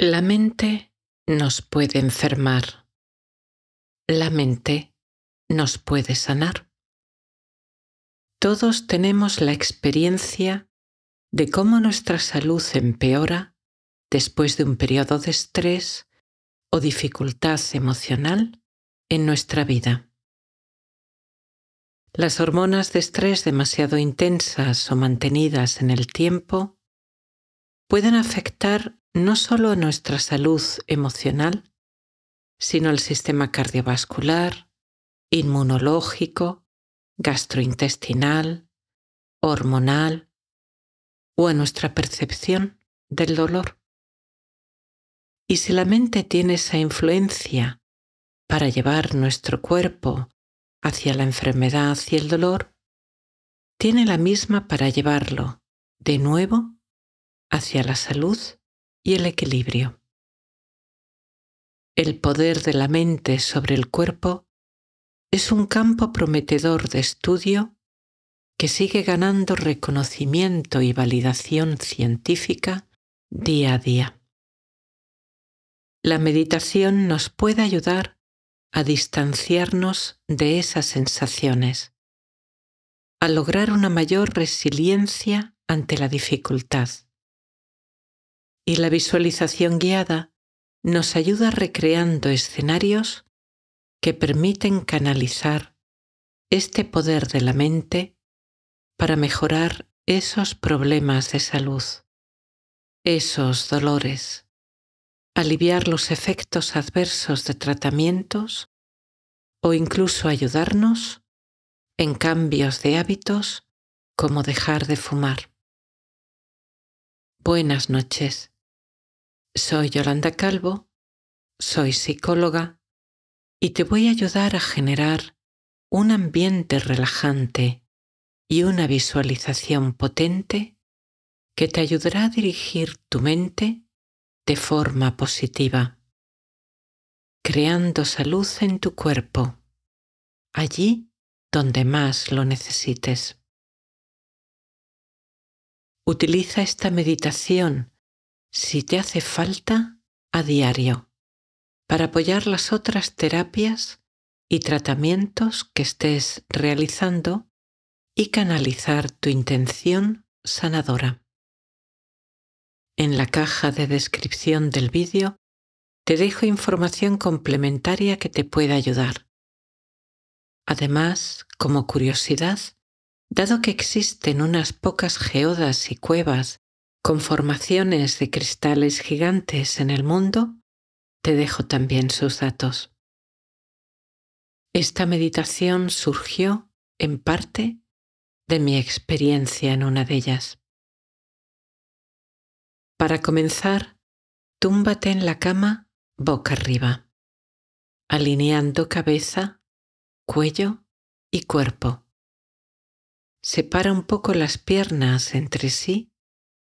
La mente nos puede enfermar. La mente nos puede sanar. Todos tenemos la experiencia de cómo nuestra salud empeora después de un periodo de estrés o dificultad emocional en nuestra vida. Las hormonas de estrés demasiado intensas o mantenidas en el tiempo pueden afectar no solo nuestra salud emocional, sino al sistema cardiovascular, inmunológico, gastrointestinal, hormonal o a nuestra percepción del dolor. Y si la mente tiene esa influencia para llevar nuestro cuerpo hacia la enfermedad y el dolor, tiene la misma para llevarlo de nuevo hacia la salud y el equilibrio. El poder de la mente sobre el cuerpo es un campo prometedor de estudio que sigue ganando reconocimiento y validación científica día a día. La meditación nos puede ayudar a distanciarnos de esas sensaciones, a lograr una mayor resiliencia ante la dificultad y la visualización guiada nos ayuda recreando escenarios que permiten canalizar este poder de la mente para mejorar esos problemas de salud, esos dolores, aliviar los efectos adversos de tratamientos o incluso ayudarnos en cambios de hábitos como dejar de fumar. Buenas noches. Soy Yolanda Calvo, soy psicóloga y te voy a ayudar a generar un ambiente relajante y una visualización potente que te ayudará a dirigir tu mente de forma positiva, creando salud en tu cuerpo, allí donde más lo necesites. Utiliza esta meditación si te hace falta, a diario, para apoyar las otras terapias y tratamientos que estés realizando y canalizar tu intención sanadora. En la caja de descripción del vídeo te dejo información complementaria que te pueda ayudar. Además, como curiosidad, dado que existen unas pocas geodas y cuevas con formaciones de cristales gigantes en el mundo, te dejo también sus datos. Esta meditación surgió, en parte, de mi experiencia en una de ellas. Para comenzar, túmbate en la cama boca arriba, alineando cabeza, cuello y cuerpo. Separa un poco las piernas entre sí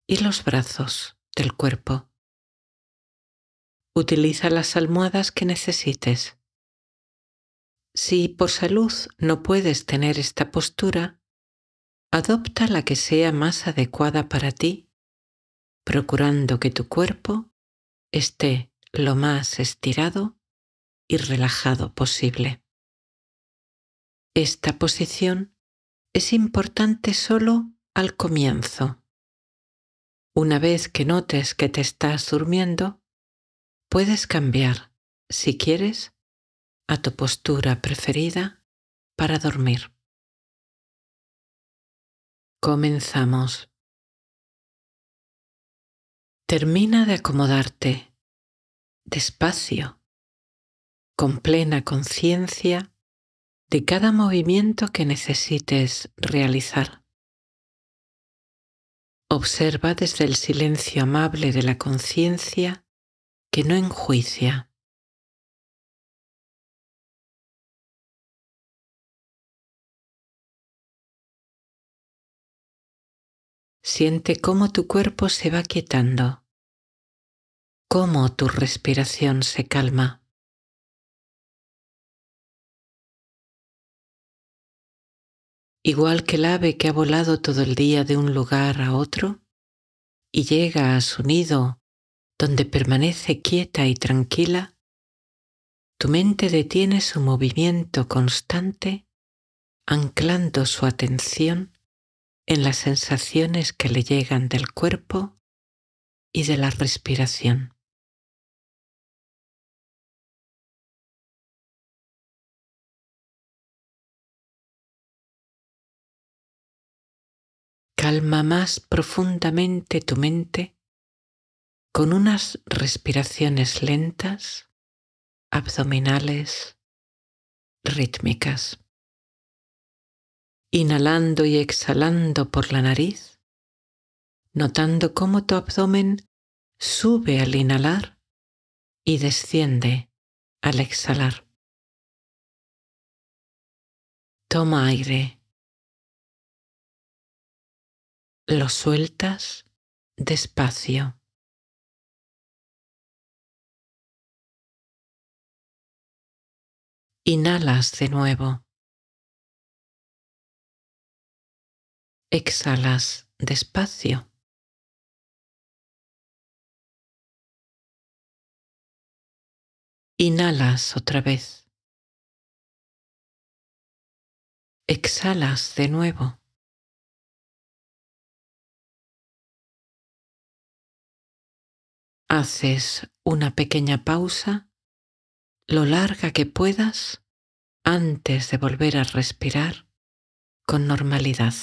y los brazos del cuerpo. Utiliza las almohadas que necesites. Si por salud no puedes tener esta postura, adopta la que sea más adecuada para ti, procurando que tu cuerpo esté lo más estirado y relajado posible. Esta posición es importante solo al comienzo una vez que notes que te estás durmiendo, puedes cambiar, si quieres, a tu postura preferida para dormir. Comenzamos. Termina de acomodarte, despacio, con plena conciencia de cada movimiento que necesites realizar. Observa desde el silencio amable de la conciencia que no enjuicia. Siente cómo tu cuerpo se va quietando, cómo tu respiración se calma. igual que el ave que ha volado todo el día de un lugar a otro y llega a su nido donde permanece quieta y tranquila, tu mente detiene su movimiento constante anclando su atención en las sensaciones que le llegan del cuerpo y de la respiración. Calma más profundamente tu mente con unas respiraciones lentas, abdominales, rítmicas. Inhalando y exhalando por la nariz, notando cómo tu abdomen sube al inhalar y desciende al exhalar. Toma aire lo sueltas despacio. Inhalas de nuevo. Exhalas despacio. Inhalas otra vez. Exhalas de nuevo. Haces una pequeña pausa, lo larga que puedas, antes de volver a respirar con normalidad.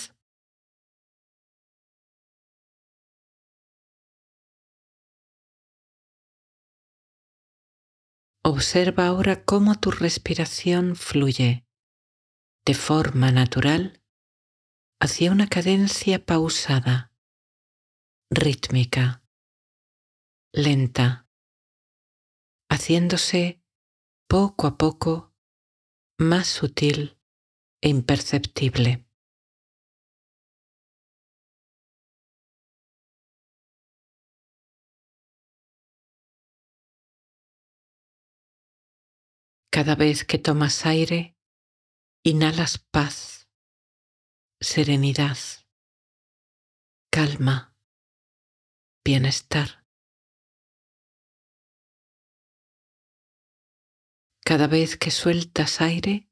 Observa ahora cómo tu respiración fluye de forma natural hacia una cadencia pausada, rítmica lenta, haciéndose poco a poco más sutil e imperceptible. Cada vez que tomas aire, inhalas paz, serenidad, calma, bienestar. Cada vez que sueltas aire,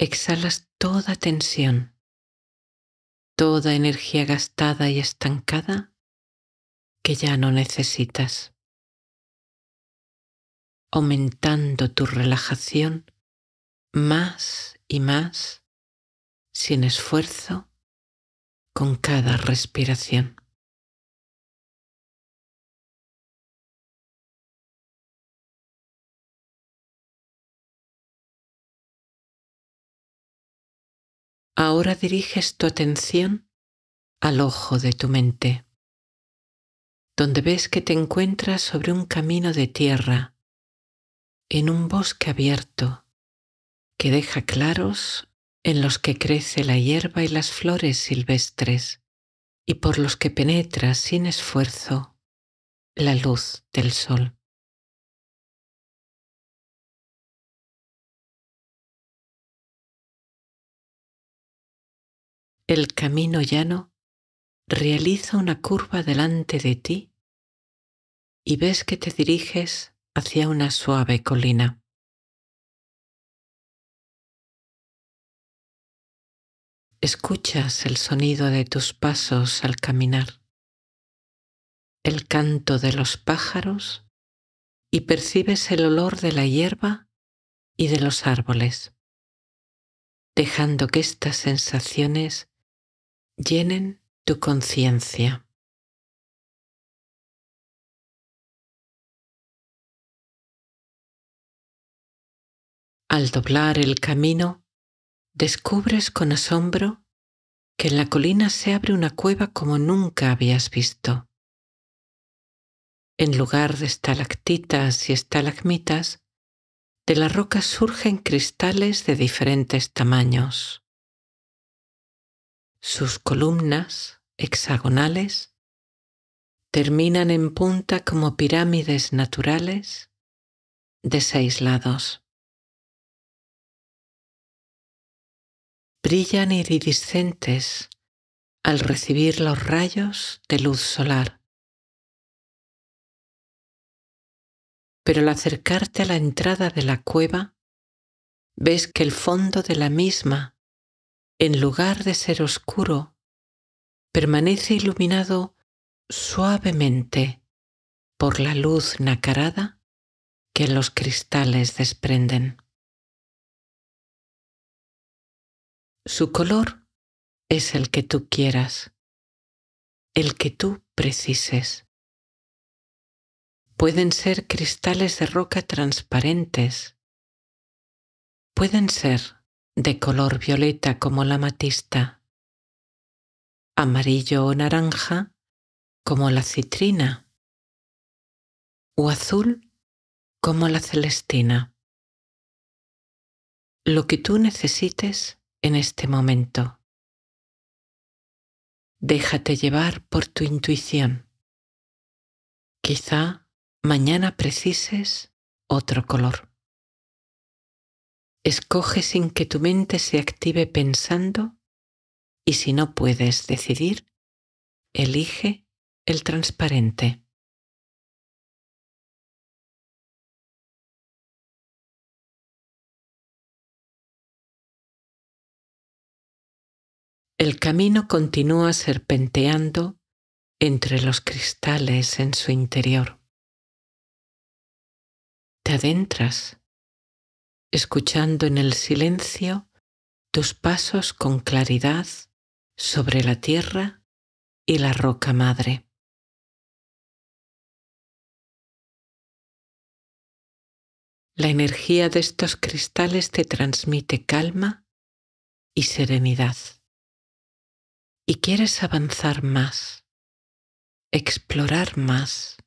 exhalas toda tensión, toda energía gastada y estancada que ya no necesitas, aumentando tu relajación más y más, sin esfuerzo, con cada respiración. ahora diriges tu atención al ojo de tu mente, donde ves que te encuentras sobre un camino de tierra, en un bosque abierto, que deja claros en los que crece la hierba y las flores silvestres, y por los que penetra sin esfuerzo la luz del sol. el camino llano realiza una curva delante de ti y ves que te diriges hacia una suave colina. Escuchas el sonido de tus pasos al caminar, el canto de los pájaros y percibes el olor de la hierba y de los árboles, dejando que estas sensaciones llenen tu conciencia. Al doblar el camino, descubres con asombro que en la colina se abre una cueva como nunca habías visto. En lugar de estalactitas y estalagmitas, de la roca surgen cristales de diferentes tamaños. Sus columnas, hexagonales, terminan en punta como pirámides naturales de seis lados. Brillan iridiscentes al recibir los rayos de luz solar. Pero al acercarte a la entrada de la cueva, ves que el fondo de la misma en lugar de ser oscuro, permanece iluminado suavemente por la luz nacarada que los cristales desprenden. Su color es el que tú quieras, el que tú precises. Pueden ser cristales de roca transparentes, pueden ser de color violeta como la matista, amarillo o naranja como la citrina, o azul como la celestina. Lo que tú necesites en este momento. Déjate llevar por tu intuición. Quizá mañana precises otro color. Escoge sin que tu mente se active pensando y si no puedes decidir, elige el transparente. El camino continúa serpenteando entre los cristales en su interior. Te adentras escuchando en el silencio tus pasos con claridad sobre la tierra y la roca madre. La energía de estos cristales te transmite calma y serenidad. Y quieres avanzar más, explorar más,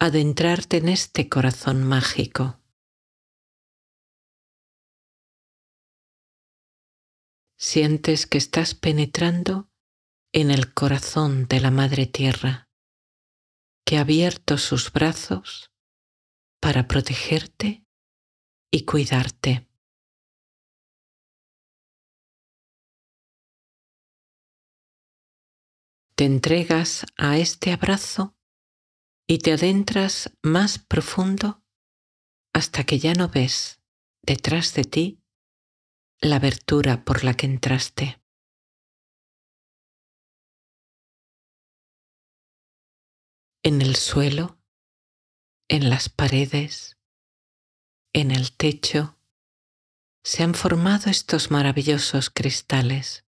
adentrarte en este corazón mágico. sientes que estás penetrando en el corazón de la Madre Tierra, que ha abierto sus brazos para protegerte y cuidarte. Te entregas a este abrazo y te adentras más profundo hasta que ya no ves detrás de ti la abertura por la que entraste. En el suelo, en las paredes, en el techo, se han formado estos maravillosos cristales.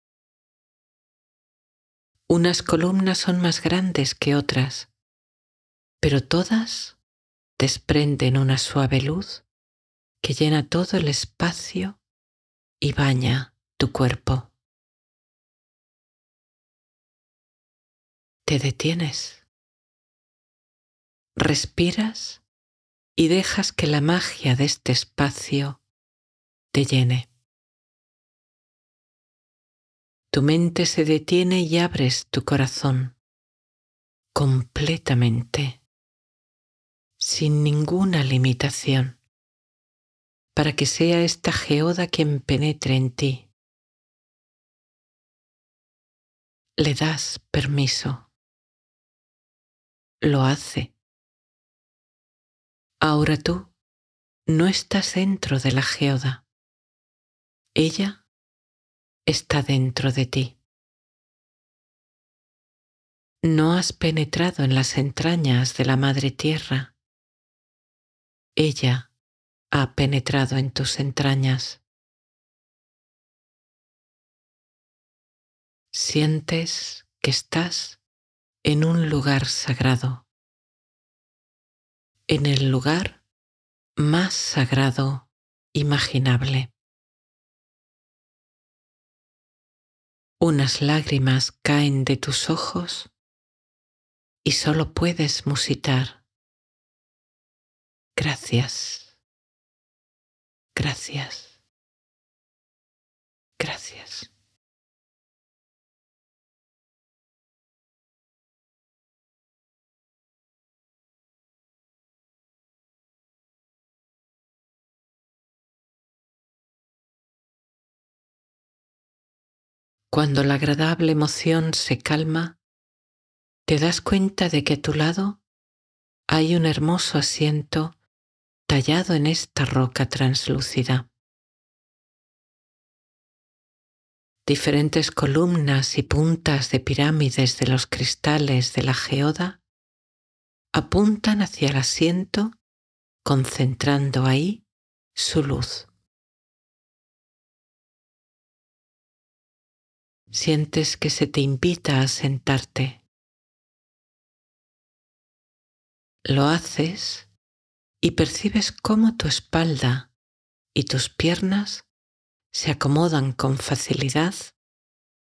Unas columnas son más grandes que otras, pero todas desprenden una suave luz que llena todo el espacio y baña tu cuerpo. Te detienes, respiras y dejas que la magia de este espacio te llene. Tu mente se detiene y abres tu corazón completamente, sin ninguna limitación para que sea esta geoda quien penetre en ti. Le das permiso. Lo hace. Ahora tú no estás dentro de la geoda. Ella está dentro de ti. No has penetrado en las entrañas de la Madre Tierra. Ella ha penetrado en tus entrañas. Sientes que estás en un lugar sagrado, en el lugar más sagrado imaginable. Unas lágrimas caen de tus ojos y solo puedes musitar. Gracias. Gracias. Gracias. Cuando la agradable emoción se calma, te das cuenta de que a tu lado hay un hermoso asiento tallado en esta roca translúcida. Diferentes columnas y puntas de pirámides de los cristales de la geoda apuntan hacia el asiento, concentrando ahí su luz. Sientes que se te invita a sentarte. Lo haces y percibes cómo tu espalda y tus piernas se acomodan con facilidad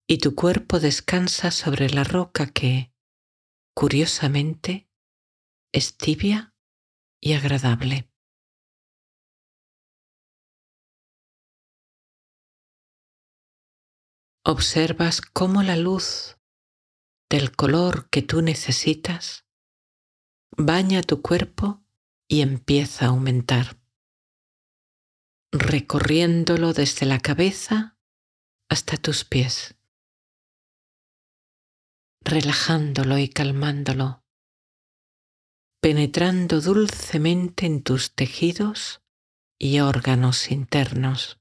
y tu cuerpo descansa sobre la roca que, curiosamente, es tibia y agradable. Observas cómo la luz del color que tú necesitas baña tu cuerpo y empieza a aumentar, recorriéndolo desde la cabeza hasta tus pies, relajándolo y calmándolo, penetrando dulcemente en tus tejidos y órganos internos.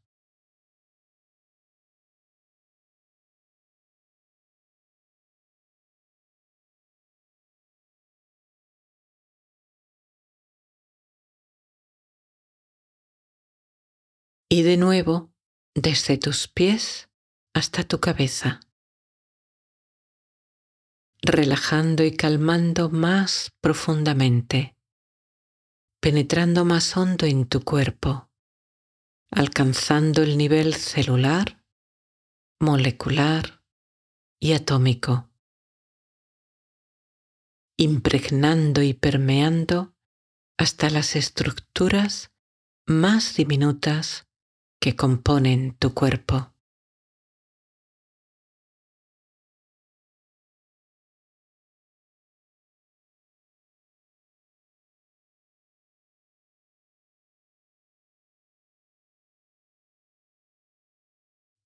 y de nuevo desde tus pies hasta tu cabeza, relajando y calmando más profundamente, penetrando más hondo en tu cuerpo, alcanzando el nivel celular, molecular y atómico, impregnando y permeando hasta las estructuras más diminutas que componen tu cuerpo.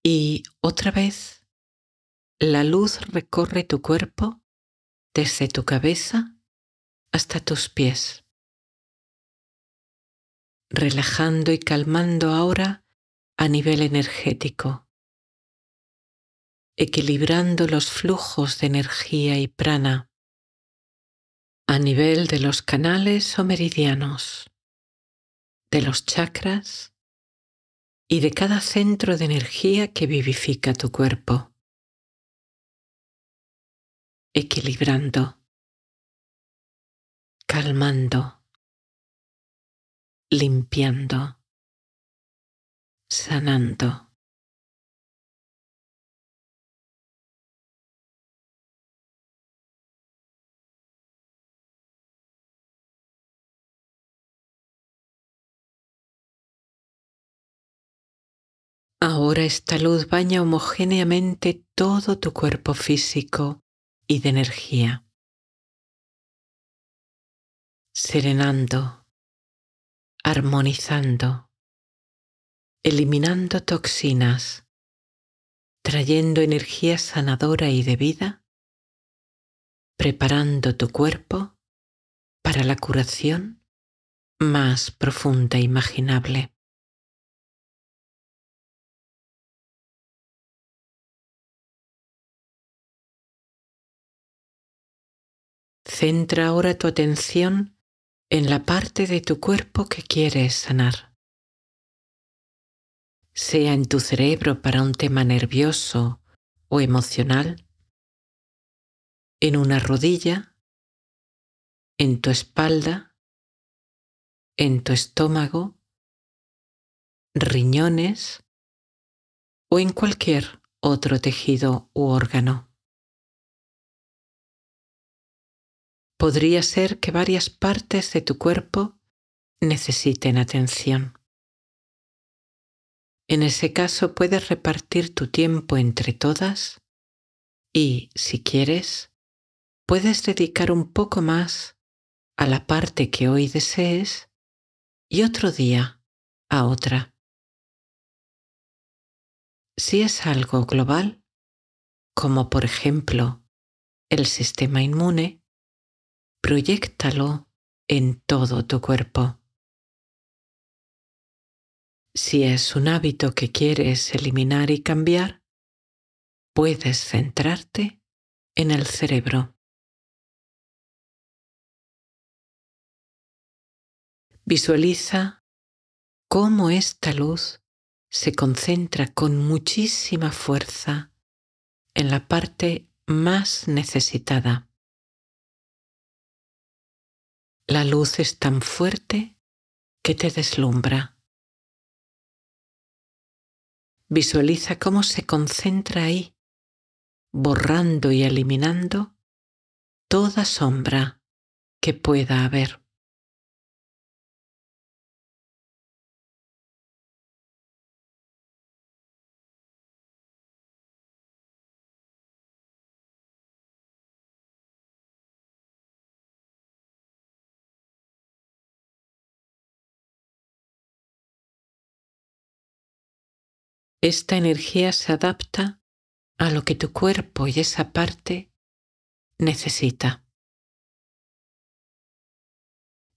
Y otra vez, la luz recorre tu cuerpo desde tu cabeza hasta tus pies, relajando y calmando ahora a nivel energético, equilibrando los flujos de energía y prana a nivel de los canales o meridianos, de los chakras y de cada centro de energía que vivifica tu cuerpo. Equilibrando, calmando, limpiando sanando. Ahora esta luz baña homogéneamente todo tu cuerpo físico y de energía, serenando, armonizando eliminando toxinas, trayendo energía sanadora y de vida, preparando tu cuerpo para la curación más profunda e imaginable. Centra ahora tu atención en la parte de tu cuerpo que quieres sanar sea en tu cerebro para un tema nervioso o emocional, en una rodilla, en tu espalda, en tu estómago, riñones o en cualquier otro tejido u órgano. Podría ser que varias partes de tu cuerpo necesiten atención. En ese caso puedes repartir tu tiempo entre todas y, si quieres, puedes dedicar un poco más a la parte que hoy desees y otro día a otra. Si es algo global, como por ejemplo el sistema inmune, proyectalo en todo tu cuerpo. Si es un hábito que quieres eliminar y cambiar, puedes centrarte en el cerebro. Visualiza cómo esta luz se concentra con muchísima fuerza en la parte más necesitada. La luz es tan fuerte que te deslumbra. Visualiza cómo se concentra ahí, borrando y eliminando toda sombra que pueda haber. esta energía se adapta a lo que tu cuerpo y esa parte necesita.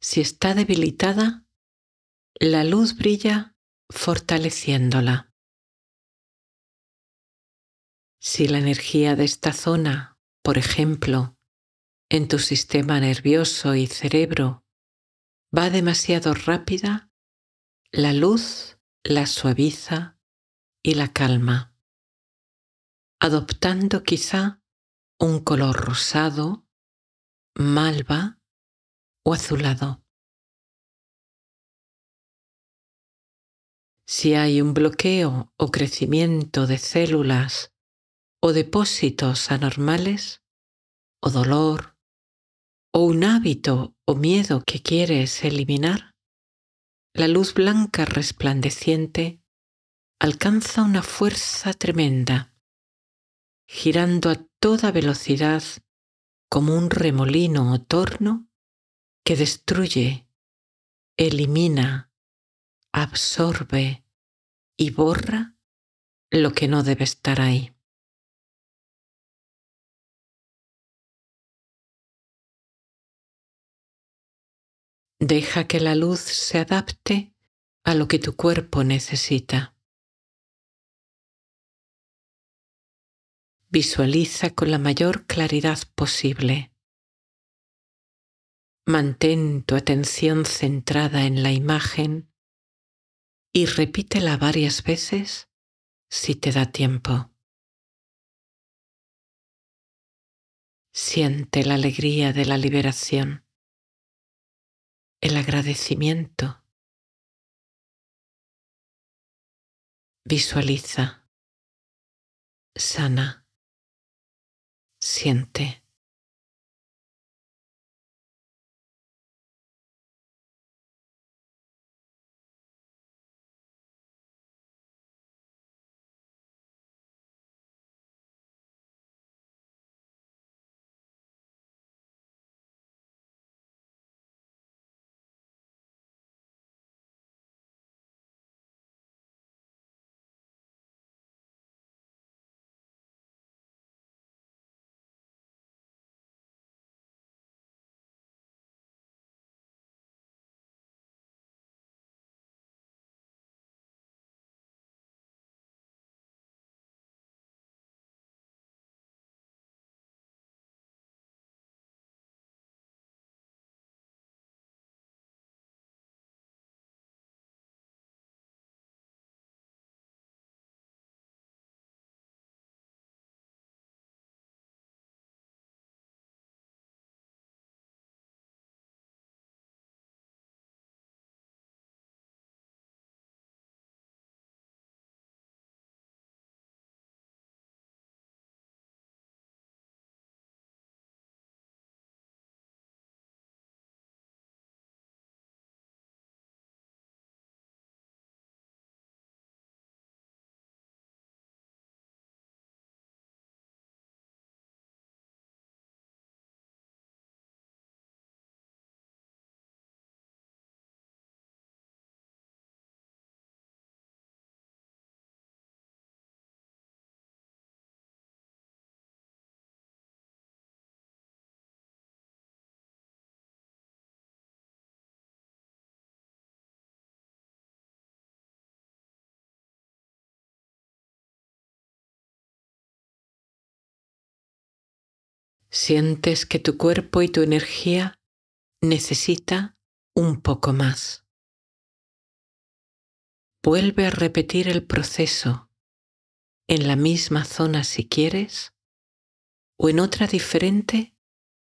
Si está debilitada, la luz brilla fortaleciéndola. Si la energía de esta zona, por ejemplo, en tu sistema nervioso y cerebro, va demasiado rápida, la luz la suaviza y la calma, adoptando quizá un color rosado, malva o azulado. Si hay un bloqueo o crecimiento de células o depósitos anormales, o dolor, o un hábito o miedo que quieres eliminar, la luz blanca resplandeciente alcanza una fuerza tremenda, girando a toda velocidad como un remolino o torno que destruye, elimina, absorbe y borra lo que no debe estar ahí. Deja que la luz se adapte a lo que tu cuerpo necesita. Visualiza con la mayor claridad posible. Mantén tu atención centrada en la imagen y repítela varias veces si te da tiempo. Siente la alegría de la liberación, el agradecimiento. Visualiza, sana siente. sientes que tu cuerpo y tu energía necesita un poco más. Vuelve a repetir el proceso en la misma zona si quieres o en otra diferente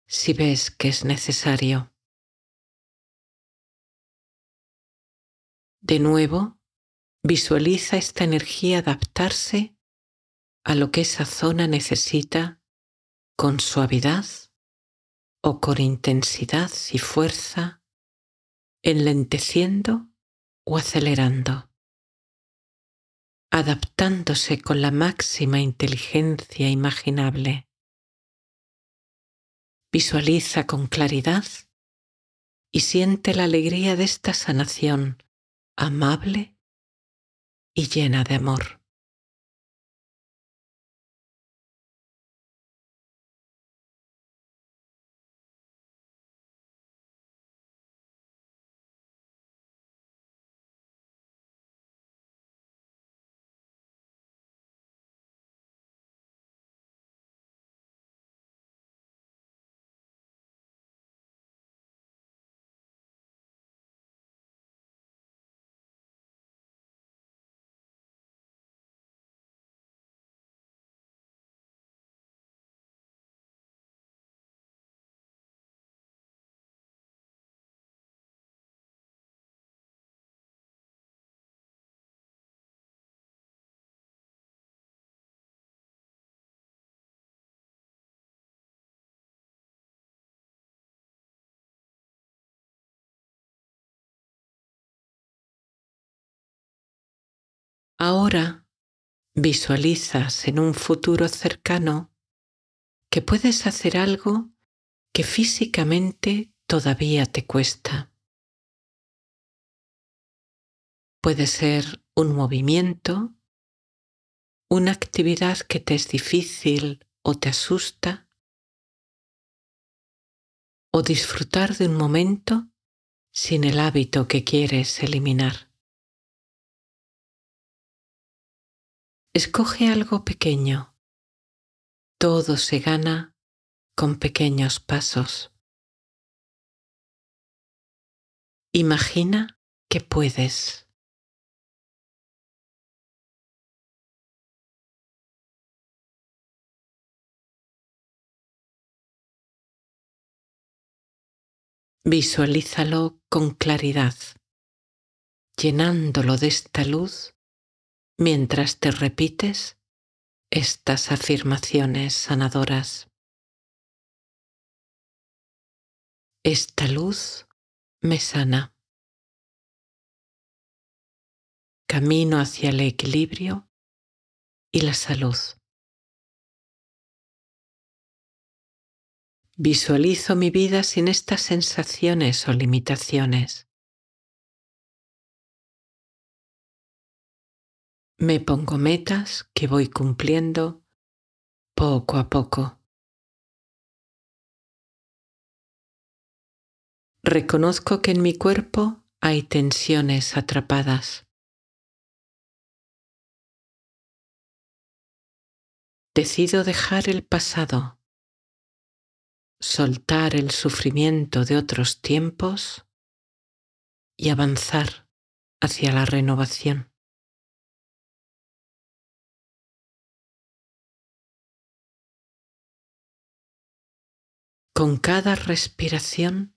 si ves que es necesario. De nuevo, visualiza esta energía adaptarse a lo que esa zona necesita con suavidad o con intensidad y fuerza, enlenteciendo o acelerando, adaptándose con la máxima inteligencia imaginable. Visualiza con claridad y siente la alegría de esta sanación amable y llena de amor. Ahora visualizas en un futuro cercano que puedes hacer algo que físicamente todavía te cuesta. Puede ser un movimiento, una actividad que te es difícil o te asusta, o disfrutar de un momento sin el hábito que quieres eliminar. Escoge algo pequeño. Todo se gana con pequeños pasos. Imagina que puedes. Visualízalo con claridad, llenándolo de esta luz mientras te repites estas afirmaciones sanadoras. Esta luz me sana. Camino hacia el equilibrio y la salud. Visualizo mi vida sin estas sensaciones o limitaciones. Me pongo metas que voy cumpliendo poco a poco. Reconozco que en mi cuerpo hay tensiones atrapadas. Decido dejar el pasado, soltar el sufrimiento de otros tiempos y avanzar hacia la renovación. Con cada respiración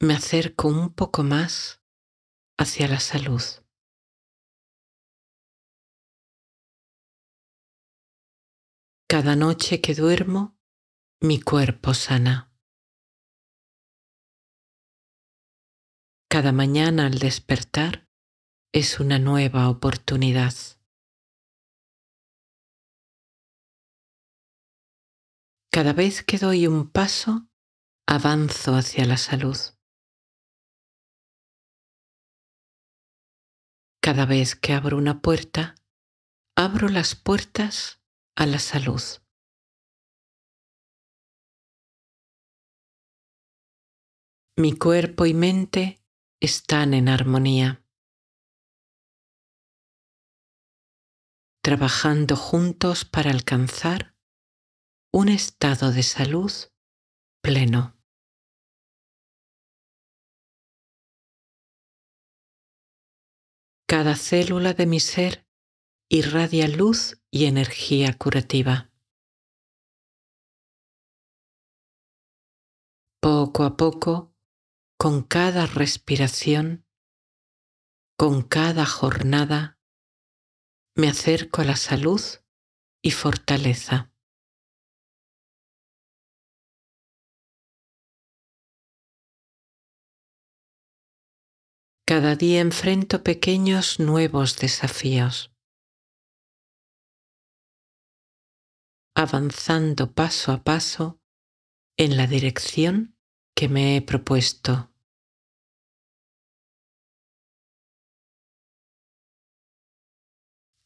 me acerco un poco más hacia la salud. Cada noche que duermo, mi cuerpo sana. Cada mañana al despertar es una nueva oportunidad. Cada vez que doy un paso, avanzo hacia la salud. Cada vez que abro una puerta, abro las puertas a la salud. Mi cuerpo y mente están en armonía, trabajando juntos para alcanzar un estado de salud pleno. Cada célula de mi ser irradia luz y energía curativa. Poco a poco, con cada respiración, con cada jornada, me acerco a la salud y fortaleza. Cada día enfrento pequeños nuevos desafíos, avanzando paso a paso en la dirección que me he propuesto.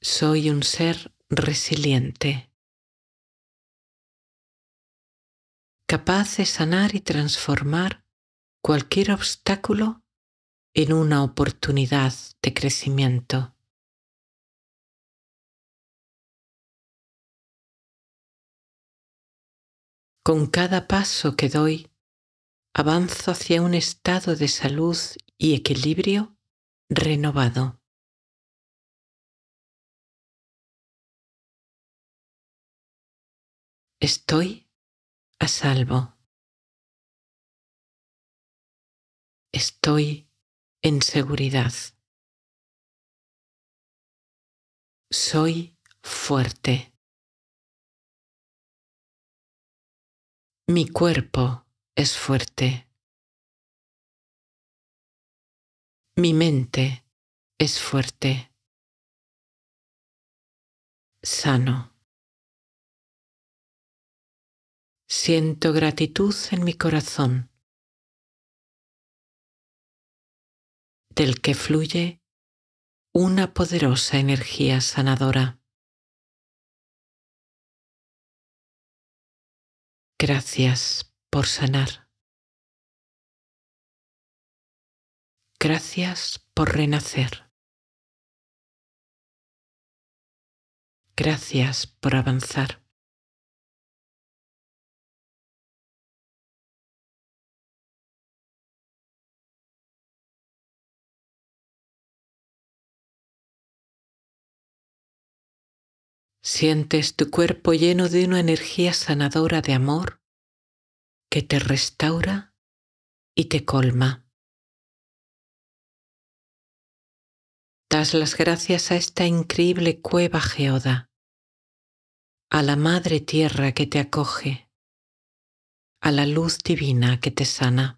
Soy un ser resiliente, capaz de sanar y transformar cualquier obstáculo en una oportunidad de crecimiento. Con cada paso que doy, avanzo hacia un estado de salud y equilibrio renovado. Estoy a salvo. Estoy en seguridad. Soy fuerte. Mi cuerpo es fuerte. Mi mente es fuerte. Sano. Siento gratitud en mi corazón. del que fluye una poderosa energía sanadora. Gracias por sanar. Gracias por renacer. Gracias por avanzar. Sientes tu cuerpo lleno de una energía sanadora de amor que te restaura y te colma. Das las gracias a esta increíble cueva geoda, a la madre tierra que te acoge, a la luz divina que te sana.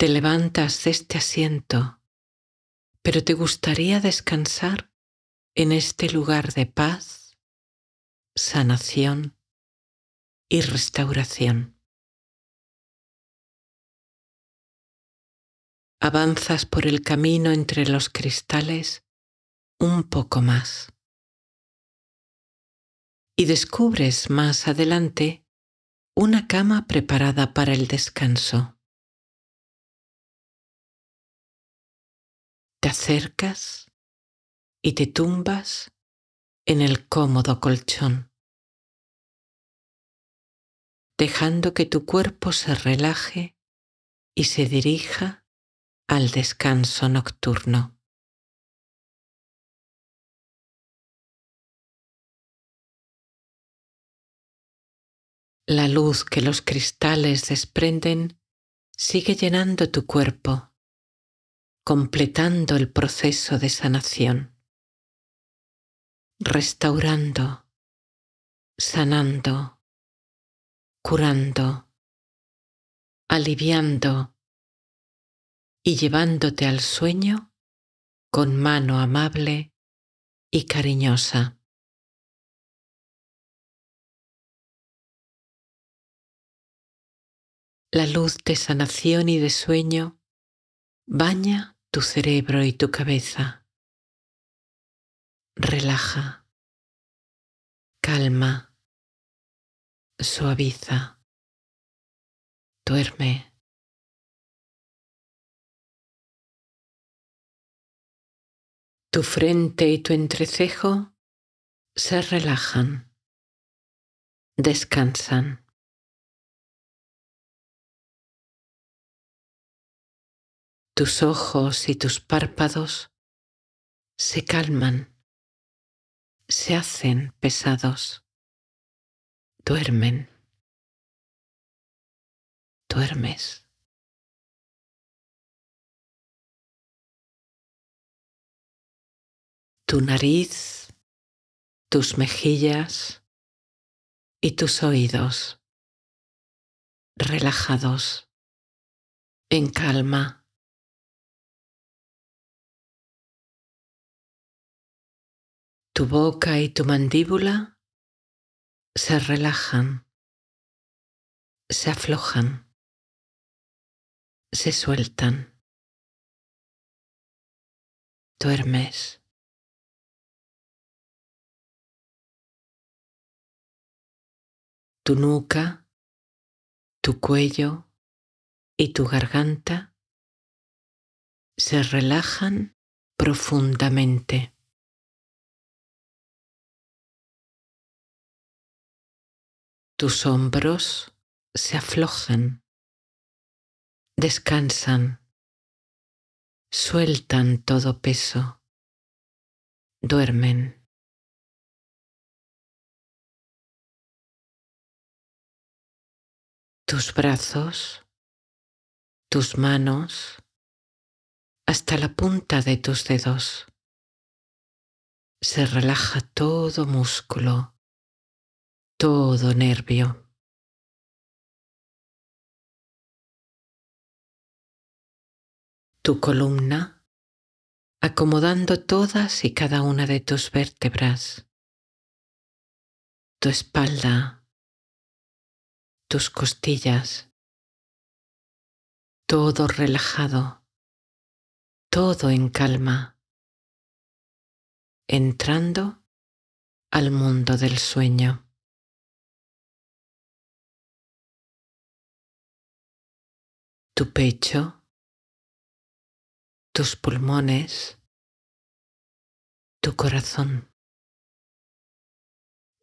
Te levantas de este asiento, pero te gustaría descansar en este lugar de paz, sanación y restauración. Avanzas por el camino entre los cristales un poco más y descubres más adelante una cama preparada para el descanso. acercas y te tumbas en el cómodo colchón, dejando que tu cuerpo se relaje y se dirija al descanso nocturno. La luz que los cristales desprenden sigue llenando tu cuerpo completando el proceso de sanación, restaurando, sanando, curando, aliviando y llevándote al sueño con mano amable y cariñosa. La luz de sanación y de sueño baña tu cerebro y tu cabeza. Relaja, calma, suaviza, duerme. Tu frente y tu entrecejo se relajan, descansan. Tus ojos y tus párpados se calman, se hacen pesados, duermen, duermes. Tu nariz, tus mejillas y tus oídos relajados, en calma. Tu boca y tu mandíbula se relajan, se aflojan, se sueltan. Duermes. Tu nuca, tu cuello y tu garganta se relajan profundamente. Tus hombros se aflojan, descansan, sueltan todo peso, duermen. Tus brazos, tus manos, hasta la punta de tus dedos. Se relaja todo músculo, todo nervio. Tu columna, acomodando todas y cada una de tus vértebras. Tu espalda, tus costillas, todo relajado, todo en calma, entrando al mundo del sueño. tu pecho, tus pulmones, tu corazón.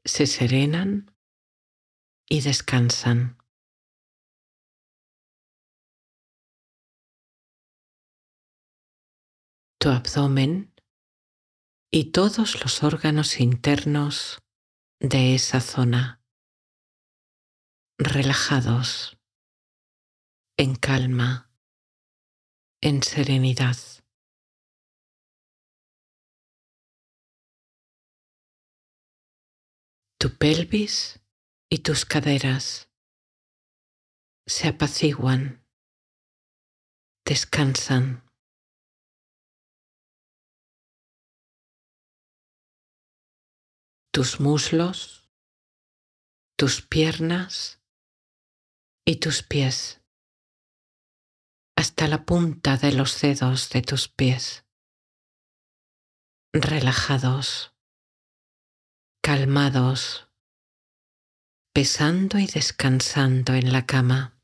Se serenan y descansan. Tu abdomen y todos los órganos internos de esa zona, relajados en calma, en serenidad. Tu pelvis y tus caderas se apaciguan, descansan. Tus muslos, tus piernas y tus pies hasta la punta de los dedos de tus pies, relajados, calmados, pesando y descansando en la cama.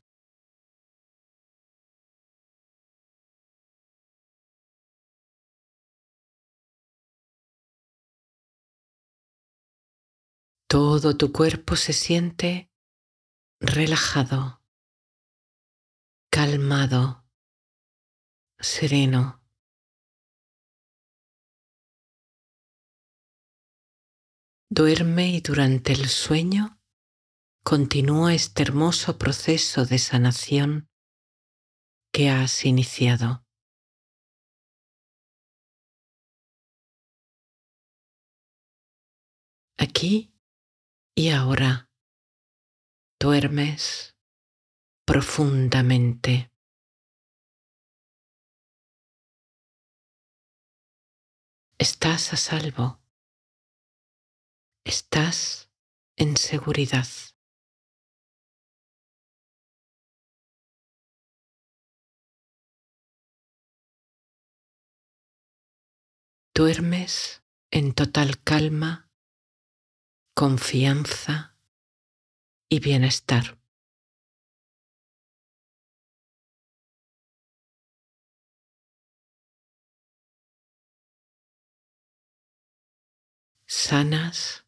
Todo tu cuerpo se siente relajado, calmado sereno. Duerme y durante el sueño continúa este hermoso proceso de sanación que has iniciado. Aquí y ahora duermes profundamente. Estás a salvo. Estás en seguridad. Duermes en total calma, confianza y bienestar. sanas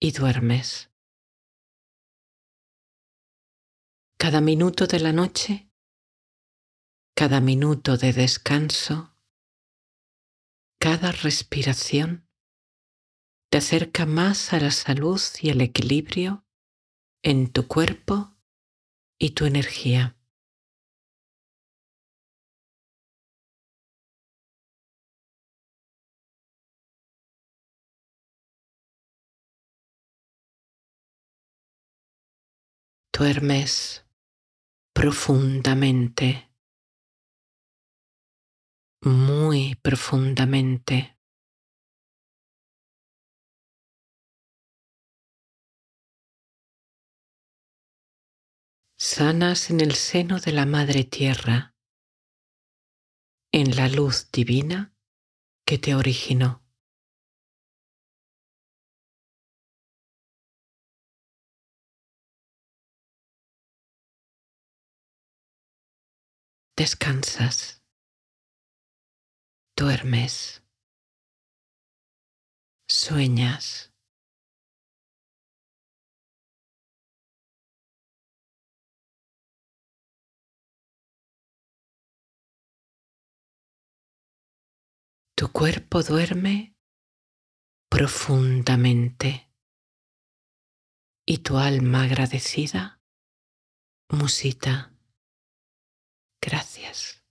y duermes. Cada minuto de la noche, cada minuto de descanso, cada respiración te acerca más a la salud y el equilibrio en tu cuerpo y tu energía. duermes profundamente, muy profundamente. Sanas en el seno de la Madre Tierra, en la luz divina que te originó. descansas, duermes, sueñas. Tu cuerpo duerme profundamente y tu alma agradecida musita. Gracias.